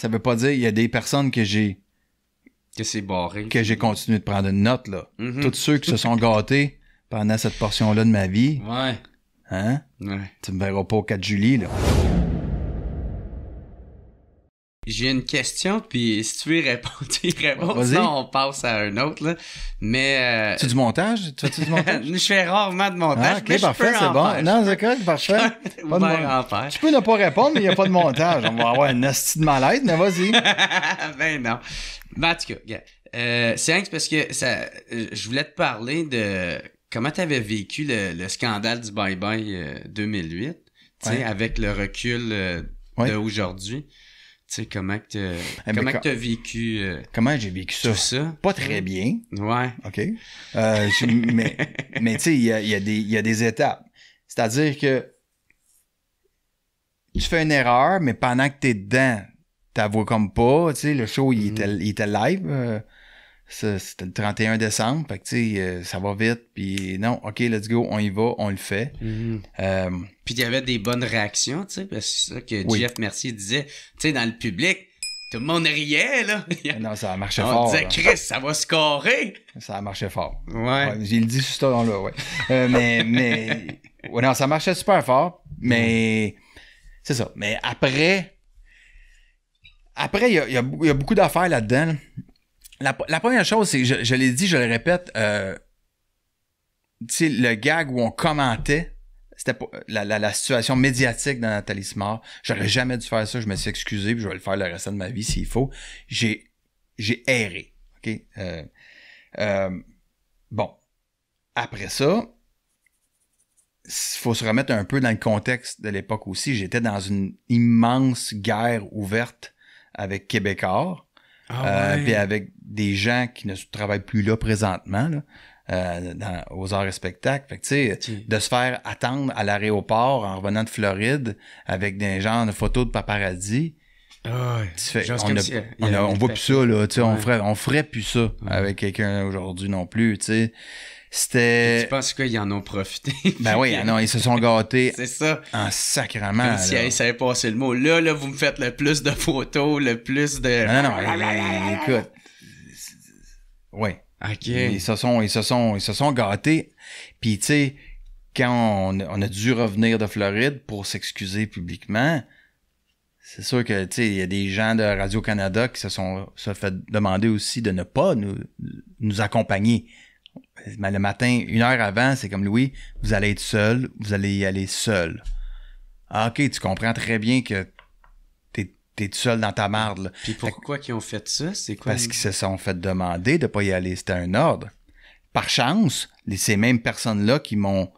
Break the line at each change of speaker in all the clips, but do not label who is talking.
Ça veut pas dire il y a des personnes que j'ai que c'est barré. Que j'ai continué de prendre une note, là. Mhm. Tous ceux qui se sont gâtés pendant cette portion-là de ma vie. Ouais. Hein? Ouais. Tu me verras pas au 4 juillet, là.
J'ai une question, puis si tu veux répondre, tu y réponds. sinon, on passe à un autre. Là. Mais. Euh...
Tu du montage? Tu fais du montage?
je fais rarement de montage. Ah, mais parfait, c'est bon. Faire.
Non, c'est parfait. tu peux ne pas répondre, mais il n'y a pas de montage. on va avoir un asti de malaise, mais vas-y.
ben non. Ben, en tout cas, euh, c'est parce que ça, euh, je voulais te parler de comment tu avais vécu le, scandale du Bye Bye 2008, tiens avec le recul euh, d'aujourd'hui. Tu sais, comment que t'as, eh ben, comment que vécu... Euh, comment j'ai vécu ça? ça? Pas très bien. Ouais.
OK. Euh, mais, mais tu sais, il y a, y, a y a, des étapes. C'est-à-dire que tu fais une erreur, mais pendant que t'es dedans, t'avoues comme pas. Tu sais, le show, il, mm-hmm. était, il était live. Euh, c'était le 31 décembre, euh, ça va vite, puis non, ok, let's go, on y va, on le fait. Mhm. Euh,
puis il y avait des bonnes réactions, tu sais, parce que c'est ça que Jeff Mercier disait, tu sais, dans le public, tout le monde riait, là. Ah non, ça a marché fort. On disait, Chris, ça va scorer. Ça a marché fort.
Ouais. J'ai le dit sur ce temps-là, ouais. Euh, mais, mais, non, ça marchait super fort, mais, c'est ça. Mais après, après, il y a, y a, beaucoup d'affaires là-dedans la, la, première chose, c'est, je, l'ai dit, je le répète, euh, le gag où on commentait, c'était euh, la, la, la, situation médiatique de Smart. J'aurais jamais dû faire ça, je me suis excusé, puis je vais le faire le reste de ma vie s'il faut. J'ai, j'ai erré. OK? Euh, euh, bon. Après ça, il faut se remettre un peu dans le contexte de l'époque aussi. J'étais dans une immense guerre ouverte avec Québécois
ah euh,
avec des gens qui ne travaillent plus là présentement, là, euh, aux arts et spectacles. Fait de se faire attendre à l'aéroport en revenant de Floride avec des gens de photos de paparazzi.
Ah on, euh, on, voit plus ça, là. On, ferait, on
ferait plus ça avec quelqu'un aujourd'hui non
plus. tu sais c'était. Tu penses qu'ils en ont profité? ben oui, ah non, ils se sont gâtés. c'est ça. En sacrement. si ils savaient passer le mot. Là, là, vous me faites le plus de photos, le plus de. Non, non,
ah, écoute. Ouais. OK. Ils se sont, ils se sont, ils se sont gâtés. Puis, tu sais, quand on, a dû revenir de Floride pour s'excuser publiquement, c'est sûr que, tu sais, il y a des gens de Radio-Canada qui se sont se fait demander aussi de ne pas nous, nous accompagner mais ben, le matin, une heure avant, c'est comme Louis, vous allez être seul, vous allez y aller seul. Ah, ok, tu comprends très bien que t'es es seul dans ta marde. Puis pourquoi ils ont fait ça? C'est quoi? Parce qu'ils se sont fait demander de pas y aller. C'était un ordre. Par chance, les, ces mêmes personnes-là qui m'ont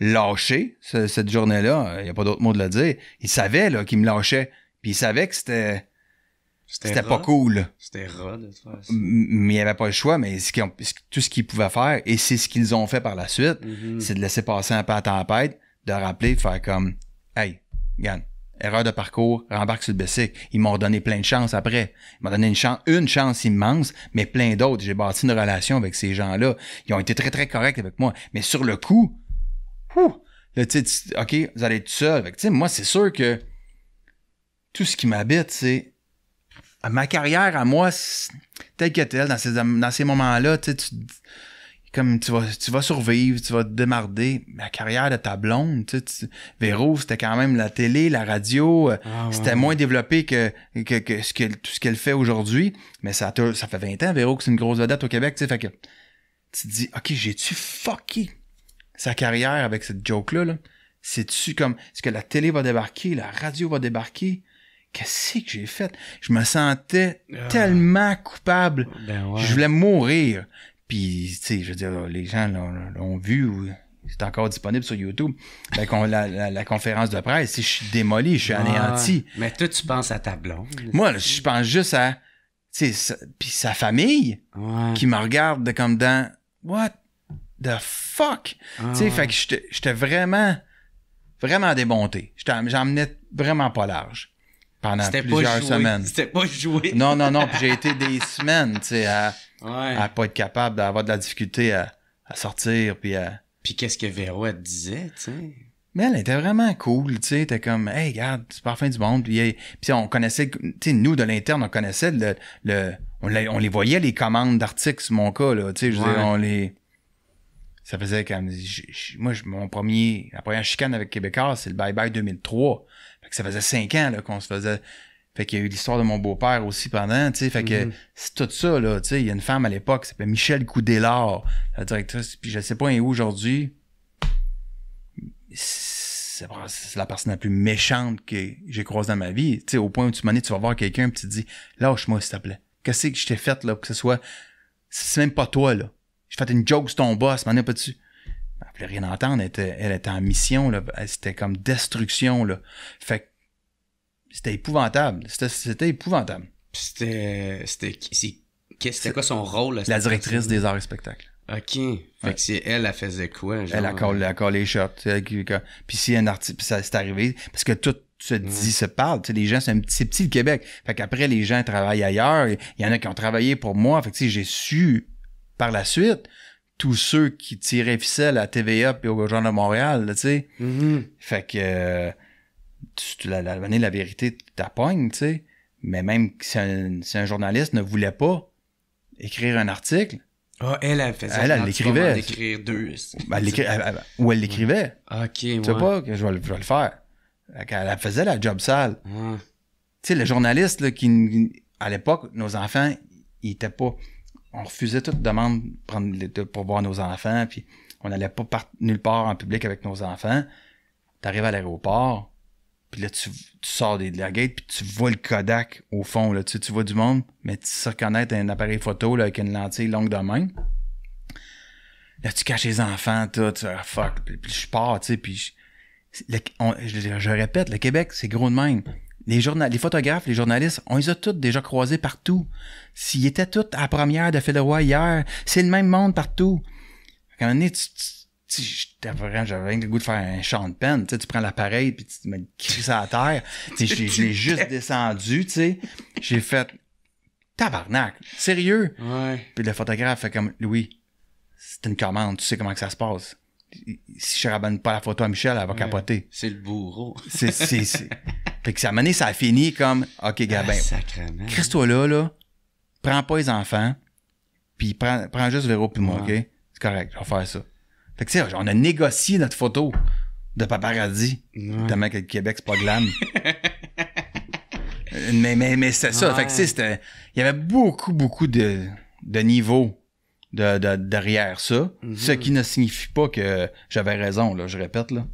lâché cette journée-là, il n'y a pas d'autre mot de le dire, ils savaient qu'ils me lâchaient. Puis ils savaient que c'était c'était pas cool. C'était rare de toute Mais il n'y avait pas le choix, mais tout ce qu'ils pouvaient faire, et c'est ce qu'ils ont fait par la suite, mm-hmm. c'est de laisser passer un pas à tempête, de rappeler, de faire comme Hey, gagne. Erreur de parcours, rembarque sur le bicycle. Ils m'ont donné plein de chances après. Ils m'ont donné une chance, une chance immense, mais plein d'autres. J'ai bâti une relation avec ces gens-là. Ils ont été très, très corrects avec moi. Mais sur le coup, le là, OK, vous allez être seul. Fait, moi, c'est sûr que tout ce qui m'habite, c'est ma carrière à moi, telle que telle, dans ces, dans ces moments-là, tu comme tu vas, tu vas survivre, tu vas te démarder. ma carrière de ta blonde, tu Véro, c'était quand même la télé, la radio, euh,
ah, c'était moins
développé que, que, ce tout ce qu'elle fait aujourd'hui. Mais ça, ça fait 20 ans, Véro, que c'est une grosse vedette au Québec, tu fait que tu te dis, OK, j'ai-tu fucké sa carrière avec cette joke-là, là? cest tu comme, est-ce que la télé va débarquer, la radio va débarquer? qu'est-ce que j'ai fait? Je me sentais ah. tellement coupable. Ben je voulais mourir. Puis, tu sais, je veux dire, les gens l'ont vu. C'est encore disponible sur YouTube. Ben, la, conférence de presse, je suis démoli, je suis anéanti.
Mais toi, tu penses à ta blonde. Moi,
je pense juste à puis sa famille qui me regarde comme dans What the fuck? Ah tu sais, fait que j'étais vraiment, vraiment démonté. J'en menais vraiment pas large pendant plusieurs semaines.
C'était pas joué. Non, non, non. Puis j'ai
été des semaines, tu sais, à, pas être capable d'avoir de la difficulté à, à sortir. Puis, puis qu'est-ce que Véro, elle disait, tu sais? Mais elle était vraiment cool, tu sais, t'es comme, hey, regarde, c'est pas fin du monde. Puis, on connaissait, tu sais, nous, de l'interne, on connaissait le, le on, les voyait, les commandes d'articles, sur mon cas, là, tu sais, on les, ça faisait comme, moi, mon premier, la première chicane avec Québécois, c'est le Bye Bye 2003 que ça faisait cinq ans qu'on se faisait. Fait qu'il y a eu l'histoire de mon beau-père aussi pendant, tu sais. Fait que mhm. c'est tout ça, là, tu sais. Il y a une femme à l'époque qui s'appelait Michel Coudélar la directrice, puis je sais pas où aujourd'hui. C'est la personne la plus méchante que j'ai croisée dans ma vie. Tu sais, au point où tu m'en tu vas voir quelqu'un et tu te dis, lâche-moi, s'il te plaît. Qu'est-ce que je t'ai fait, là, pour que ce soit. C'est même pas toi, là. J'ai fait une joke sur ton boss, m'en pas dessus elle rien entendre, elle était, en mission, c'était comme destruction. Là. Fait c'était épouvantable. C'était épouvantable.
C'était. C'était quoi son rôle? la directrice
des arts et spectacles.
OK. Fait que c'est elle, elle faisait quoi? Genre? Elle
a collé les shots. puis si un artiste, ça c'est arrivé, parce que tout se dit, se parle. les gens, c'est un petit, petit le Québec. Fait qu'après, les gens travaillent ailleurs. Il y en a qui ont travaillé pour moi. Fait que j'ai su par la suite tous ceux qui tiraient ficelle à TVA et au Journal de Montréal, tu sais. Mm-hmm. Fait que tu, la, la, la vérité, tu t'appognes, tu sais. Mais même si un, un, journaliste ne voulait pas écrire un article.
Ah, elle, elle faisait Elle, elle l'écrivait. deux. Ben, elle elle,
ou elle l'écrivait. Ah, ok, Tu sais pas que je vais, le, faire. Elle, elle, faisait la job sale. Tu sais, le journaliste, là, qui, à l'époque, nos enfants, ils étaient pas on refusait toute demande pour voir nos enfants, puis on n'allait pas nulle part en public avec nos enfants. T'arrives à l'aéroport, puis là, tu, sors des, de la gate, puis tu vois le Kodak au fond. Là, tu, tu vois du monde, mais tu sais reconnaître un appareil photo là, avec une lentille longue de main. Là, tu caches les enfants, tout, tu ah, fuck. je pars, tu sais, puis... Je, je répète, le Québec, c'est gros de même les, les photographes, les journalistes, on les a tous déjà croisés partout. S'ils étaient tous à la première de Fédéroy hier, c'est le même monde partout. À un moment donné, j'avais rien le goût de faire un champ de peine, tu prends l'appareil puis tu le crisses à terre. Tu je l'ai juste descendu, tu J'ai fait, tabarnak, sérieux. Ouais. Puis le photographe fait comme, Louis, c'est une commande, tu sais comment que ça se passe si je rabonne pas la photo à Michel, elle va capoter. C'est
le bourreau. c'est,
Fait que ça a ça a fini comme OK, Gabin. Ah, sacrément. crise toi là, là, prends pas les enfants, puis prends, prends juste Véro puis moi, OK? C'est correct, je vais faire ça. Fait que tu sais, on a négocié notre photo de paparazzi. Ouais. que le Québec, c'est pas glam. Euh, mais mais, mais c'est ça. Fait que tu sais, il y avait beaucoup, beaucoup de, de niveaux. De, de, derrière ça, mm-hmm. ce qui ne signifie pas que j'avais raison, là, je répète. Là.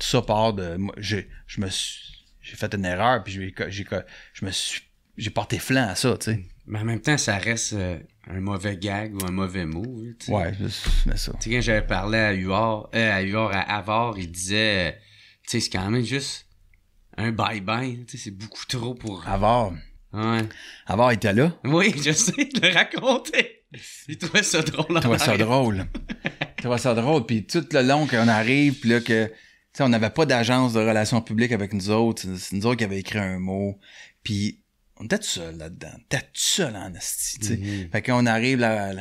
Tout ça part
de. je, je me suis j'ai fait une erreur, puis j'ai, j'ai, je me suis, j'ai porté flanc à ça, tu sais. Mais en même temps, ça reste euh, un mauvais gag ou un mauvais mot. sais. Ouais, c'est ça. Tu sais, quand j'avais parlé à Huard, euh, à Huard, à Avar il disait, euh, tu sais, c'est quand même juste un bye-bye. Tu sais, c'est beaucoup trop pour. Avar. Ouais. Avard était là. Oui, je sais, de le raconter. Il trouvait ça drôle. Il trouvait ça
drôle. il trouvait ça drôle. Puis tout le long qu'on arrive, puis là, que on n'avait pas d'agence de relations publiques avec nous autres. C'est nous autres qui avions écrit un mot. Puis on était tout seul là-dedans. On était tout seul en asti, mm-hmm. Fait qu'on arrive là,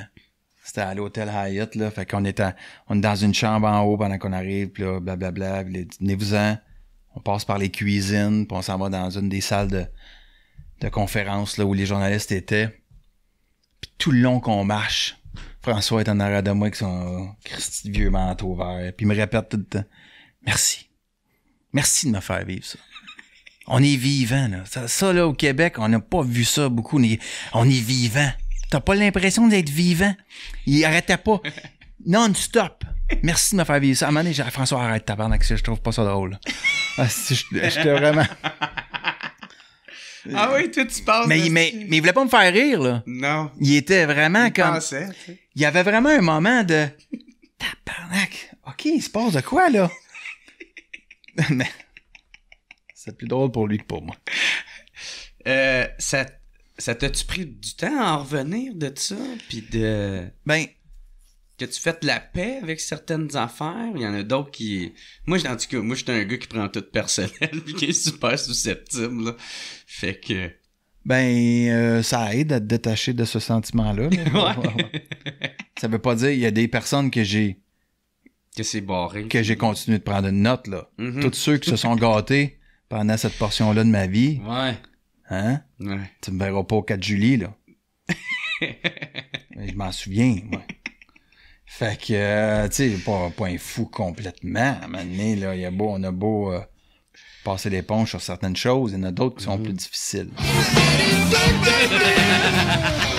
c'était à l'hôtel Hyatt, Fait qu'on était, on est dans une chambre en haut pendant qu'on arrive, puis là, blablabla, vous en On passe par les cuisines, puis on s'en va dans une des salles de, de conférences, là, où les journalistes étaient. Puis tout le long qu'on marche, François est en arrière de moi avec son euh, vieux manteau vert, puis il me répète tout le temps. Merci. Merci de me faire vivre ça. On est vivant, là. Ça, là, au Québec, on n'a pas vu ça beaucoup. On est, on est vivant. T'as pas l'impression d'être vivant. Il arrêtait pas. Non-stop. Merci de me faire vivre ça. À un moment donné, François, arrête ta si je trouve pas ça drôle. Ah, J'étais vraiment.
Ah oui, tout tu passe... Mais, mais,
mais il voulait pas me faire rire, là. Non. Il était vraiment comme. il y avait vraiment un moment de. Tabarnak. OK, il se passe de quoi, là? mais
c'est plus drôle pour lui que pour moi. Euh, ça, ça t'a-tu pris du temps à en revenir de ça? Puis de. Ben. Que tu fais de la paix avec certaines affaires? Il y en a d'autres qui. Moi, en tout cas, moi, je suis un gars qui prend tout personnel puis qui est super susceptible, Fait que.
Ben, euh, ça aide à te détacher de ce sentiment-là.
ça veut pas dire, il y a
des personnes que j'ai que c'est barré. Que j'ai continué de prendre une note, là. Mhm. Tous ceux qui se sont gâtés pendant cette portion-là de ma vie. Ouais. Hein? Ouais. Tu me verras pas au 4 juillet, là. je m'en souviens, ouais Fait que, euh, tu sais, pas, pas, un fou complètement. À un y a beau, on a beau euh, passer l'éponge sur certaines choses, il y en a d'autres qui sont mhm. plus difficiles.